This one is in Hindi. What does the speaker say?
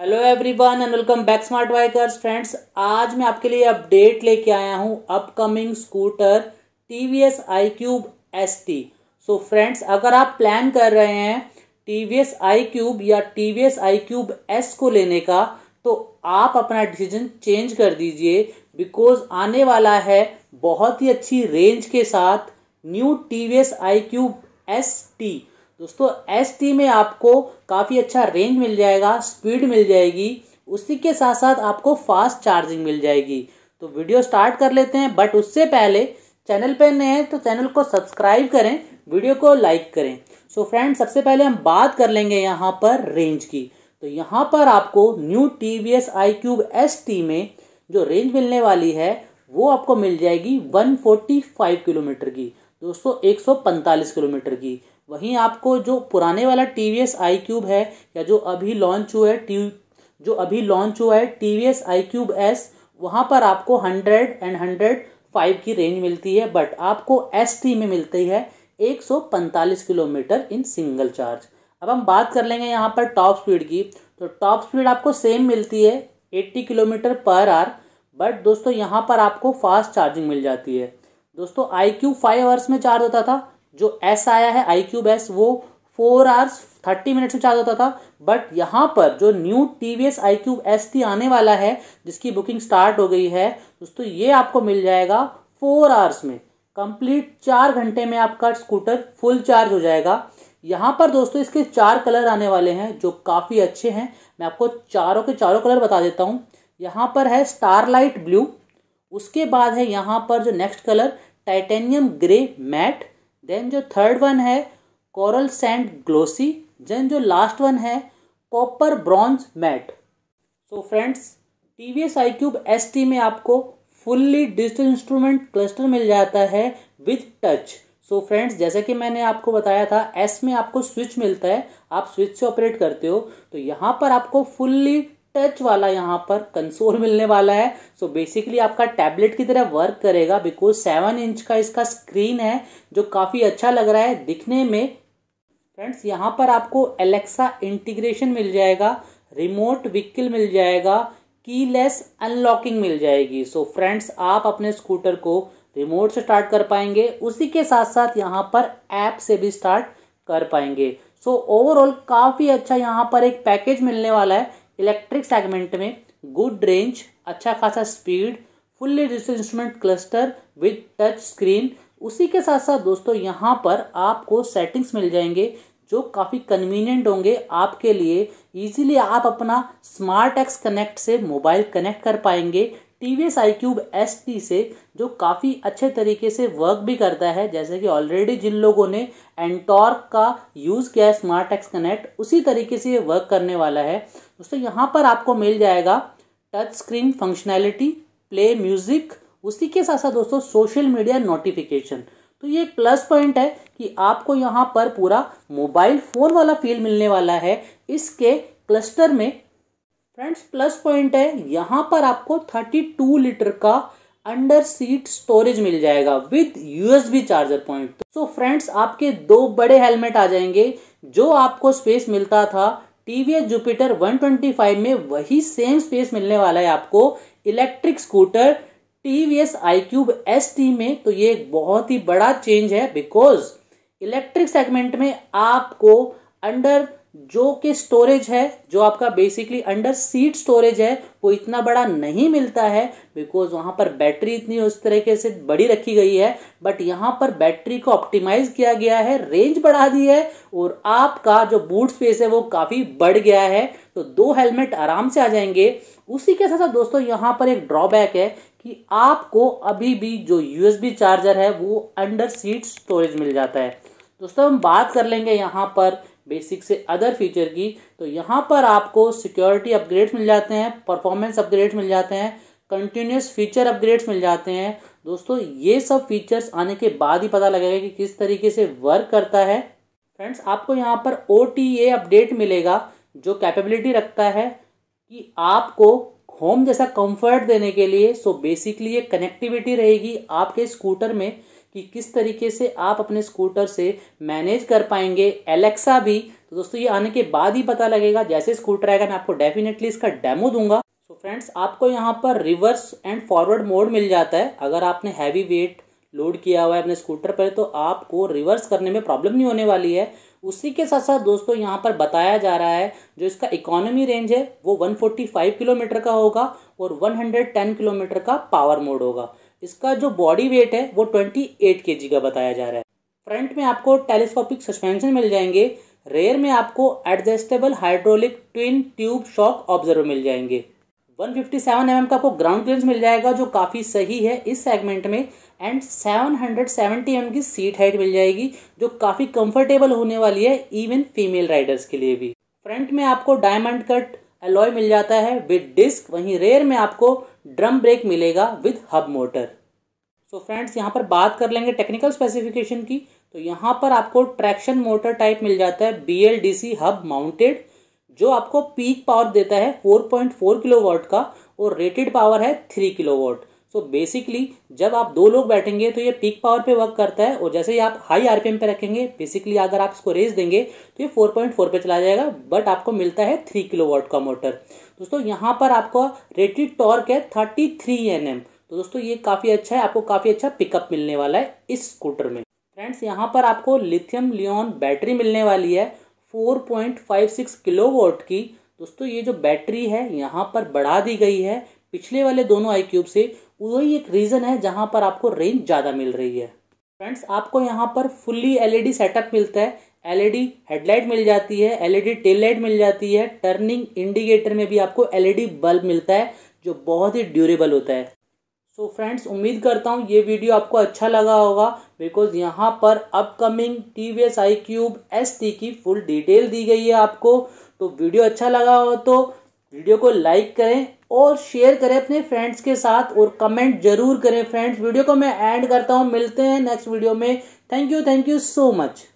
hello everyone and welcome back smart bikers friends आज मैं आपके लिए अपडेट लेके आया हूँ upcoming scooter T V S I cube S T so friends अगर आप प्लान कर रहे हैं T V S I cube या T V S I cube S को लेने का तो आप अपना डिसीजन चेंज कर दीजिए बिकॉज आने वाला है बहुत ही अच्छी रेंज के साथ new T V S I cube S T दोस्तों एस टी में आपको काफ़ी अच्छा रेंज मिल जाएगा स्पीड मिल जाएगी उसी के साथ साथ आपको फास्ट चार्जिंग मिल जाएगी तो वीडियो स्टार्ट कर लेते हैं बट उससे पहले चैनल पर नए हैं तो चैनल को सब्सक्राइब करें वीडियो को लाइक करें सो so फ्रेंड सबसे पहले हम बात कर लेंगे यहाँ पर रेंज की तो यहाँ पर आपको new T V S I cube S T में जो रेंज मिलने वाली है वो आपको मिल जाएगी 145 किलोमीटर की दोस्तों 145 किलोमीटर की वहीं आपको जो पुराने वाला T V S I cube है या जो अभी लॉन्च हुआ है टी जो अभी लॉन्च हुआ है T V S I cube S वहाँ पर आपको हंड्रेड एंड हंड्रेड फाइव की रेंज मिलती है बट आपको एस टी में मिलती है एक सौ पैंतालीस किलोमीटर इन सिंगल चार्ज अब हम बात कर लेंगे यहाँ पर टॉप स्पीड की तो टॉप स्पीड आपको सेम मिलती है eighty kilometre per hour but दोस्तों यहाँ पर आपको फास्ट चार्जिंग मिल जाती है दोस्तों आई क्यू फाइव आवर्स में चार्ज होता था जो एस आया है आई क्यूब एस वो फोर आवर्स थर्टी मिनट्स में चार्ज होता था बट यहाँ पर जो new T V S I cube S T आने वाला है जिसकी बुकिंग स्टार्ट हो गई है दोस्तों ये आपको मिल जाएगा फोर आवर्स में कंप्लीट चार घंटे में आपका स्कूटर फुल चार्ज हो जाएगा यहाँ पर दोस्तों इसके चार कलर आने वाले हैं जो काफ़ी अच्छे हैं मैं आपको चारों के चारों कलर बता देता हूँ यहाँ पर है स्टारलाइट ब्लू उसके बाद है यहाँ पर जो next colour titanium grey matte then जो थर्ड वन है कोरल सैंड ग्लोसी देन जो लास्ट वन है copper bronze matte so friends T V S I cube S T में आपको फुल्ली डिजिटल इंस्ट्रूमेंट क्लस्टर मिल जाता है विथ टच सो फ्रेंड्स जैसा कि मैंने आपको बताया था एस में आपको स्विच मिलता है आप स्विच से ऑपरेट करते हो तो यहाँ पर आपको फुल्ली टच वाला यहाँ पर कंसोल मिलने वाला है सो so बेसिकली आपका टैबलेट की तरह वर्क करेगा बिकॉज सेवन इंच का इसका स्क्रीन है जो काफ़ी अच्छा लग रहा है दिखने में फ्रेंड्स यहाँ पर आपको एलेक्सा इंटीग्रेशन मिल जाएगा रिमोट व्हीकल मिल जाएगा कीलेस अनलॉकिंग मिल जाएगी सो so फ्रेंड्स आप अपने स्कूटर को रिमोट से स्टार्ट कर पाएंगे उसी के साथ साथ यहाँ पर ऐप से भी स्टार्ट कर पाएंगे सो so, ओवरऑल काफ़ी अच्छा यहाँ पर एक पैकेज मिलने वाला है इलेक्ट्रिक सेगमेंट में गुड रेंज अच्छा खासा speed fully digital instrument cluster with touch screen उसी के साथ साथ दोस्तों यहाँ पर आपको सेटिंग्स मिल जाएंगे जो काफ़ी कन्वीनियंट होंगे आपके लिए इजीली आप अपना स्मार्ट एक्स कनेक्ट से मोबाइल कनेक्ट कर पाएंगे T V S I cube S T से जो काफ़ी अच्छे तरीके से वर्क भी करता है जैसे कि ऑलरेडी जिन लोगों ने एंटॉर्क का यूज़ किया है स्मार्ट एक्स कनेक्ट उसी तरीके से ये वर्क करने वाला है दोस्तों यहाँ पर आपको मिल जाएगा touch screen functionality play music उसी के साथ साथ दोस्तों सोशल मीडिया नोटिफिकेशन तो ये एक प्लस पॉइंट है कि आपको यहाँ पर पूरा मोबाइल फ़ोन वाला फील मिलने वाला है इसके क्लस्टर में फ्रेंड्स प्लस पॉइंट है यहाँ पर आपको 32 लीटर का अंडर सीट स्टोरेज मिल जाएगा with USB charger point so friends आपके दो बड़े हेलमेट आ जाएंगे जो आपको स्पेस मिलता था टीवीएस जुपिटर 125 में वही सेम स्पेस मिलने वाला है आपको electric scooter TVS I cube S T में तो ये एक बहुत ही बड़ा चेंज है बिकॉज इलेक्ट्रिक सेगमेंट में आपको अंडर जो कि स्टोरेज है जो आपका बेसिकली अंडर सीट स्टोरेज है वो इतना बड़ा नहीं मिलता है बिकॉज वहाँ पर बैटरी इतनी उस तरीके से बड़ी रखी गई है बट यहाँ पर बैटरी को ऑप्टिमाइज किया गया है रेंज बढ़ा दी है और आपका जो बूट स्पेस है वो काफ़ी बढ़ गया है तो दो हेलमेट आराम से आ जाएंगे उसी के साथ साथ दोस्तों यहाँ पर एक ड्रॉबैक है कि आपको अभी भी जो यूएसबी चार्जर है वो अंडर सीट स्टोरेज मिल जाता है दोस्तों हम बात कर लेंगे यहाँ पर बेसिक से अदर फीचर की तो यहाँ पर आपको सिक्योरिटी अपग्रेड्स मिल जाते हैं परफॉर्मेंस अपग्रेड्स मिल जाते हैं कंटिन्यूस फीचर अपग्रेड्स मिल जाते हैं दोस्तों ये सब फीचर्स आने के बाद ही पता लगेगा कि किस तरीके से वर्क करता है फ्रेंड्स आपको यहाँ पर ओ अपडेट मिलेगा जो कैपेबिलिटी रखता है कि आपको होम जैसा कंफर्ट देने के लिए सो बेसिकली ये कनेक्टिविटी रहेगी आपके स्कूटर में कि किस तरीके से आप अपने स्कूटर से मैनेज कर पाएंगे एलेक्सा भी तो दोस्तों ये आने के बाद ही पता लगेगा जैसे स्कूटर आएगा मैं आपको डेफिनेटली इसका डेमो दूंगा सो so फ्रेंड्स आपको यहाँ पर रिवर्स एंड फॉरवर्ड मोड मिल जाता है अगर आपने हैवी वेट लोड किया हुआ है अपने स्कूटर पर तो आपको रिवर्स करने में प्रॉब्लम नहीं होने वाली है उसी के साथ साथ दोस्तों यहाँ पर बताया जा रहा है जो इसका इकोनॉमी रेंज है वो 145 किलोमीटर का होगा और 110 किलोमीटर का पावर मोड होगा इसका जो बॉडी वेट है वो ट्वेंटी एट के जी का बताया जा रहा है फ्रंट में आपको टेलीस्कोपिक सस्पेंशन मिल जाएंगे रेयर में आपको adjustable hydraulic twin tube shock absorber मिल जाएंगे 157 mm का आपको ग्राउंड क्लियरेंस मिल जाएगा जो काफ़ी सही है इस सेगमेंट में एंड 770 mm की सीट हाइट मिल जाएगी जो काफ़ी कंफर्टेबल होने वाली है इवन फीमेल राइडर्स के लिए भी फ्रंट में आपको डायमंड कट एलॉय मिल जाता है विद डिस्क वहीं रेयर में आपको ड्रम ब्रेक मिलेगा with hub motor so friends यहाँ पर बात कर लेंगे टेक्निकल स्पेसिफिकेशन की तो यहाँ पर आपको ट्रैक्शन मोटर टाइप मिल जाता है बी एल हब माउंटेड जो आपको पीक पावर देता है 4.4 किलोवाट का और रेटेड पावर है 3 किलोवाट सो so बेसिकली जब आप दो लोग बैठेंगे तो ये पीक पावर पे वर्क करता है और जैसे ही आप हाई आरपीएम पे रखेंगे बेसिकली अगर आप इसको रेस देंगे तो ये 4.4 पे चला जाएगा बट आपको मिलता है थ्री किलोवाट का मोटर दोस्तों यहाँ पर आपको रेटेड टॉर्क है थर्टी थ्री एन तो दोस्तों ये काफ़ी अच्छा है आपको काफ़ी अच्छा पिकअप मिलने वाला है इस स्कूटर में फ्रेंड्स यहाँ पर आपको लिथियम लियोन बैटरी मिलने वाली है किलो किलोवाट की दोस्तों ये जो बैटरी है यहाँ पर बढ़ा दी गई है पिछले वाले दोनों आई क्यूब से वही एक रीज़न है जहाँ पर आपको रेंज ज़्यादा मिल रही है फ्रेंड्स आपको यहाँ पर फुल्ली एलईडी सेटअप मिलता है एलईडी हेडलाइट e मिल जाती है एलईडी टेल लाइट मिल जाती है टर्निंग इंडिकेटर में भी आपको एलईडी बल्ब e मिलता है जो बहुत ही ड्यूरेबल होता है सो so फ्रेंड्स उम्मीद करता हूँ ये वीडियो आपको अच्छा लगा होगा बिकॉज यहाँ पर upcoming T V S I cube S T की फुल डिटेल दी गई है आपको तो वीडियो अच्छा लगा हो तो वीडियो को लाइक करें और शेयर करें अपने फ्रेंड्स के साथ और कमेंट जरूर करें फ्रेंड्स वीडियो को मैं एंड करता हूं मिलते हैं नेक्स्ट वीडियो में thank you thank you so much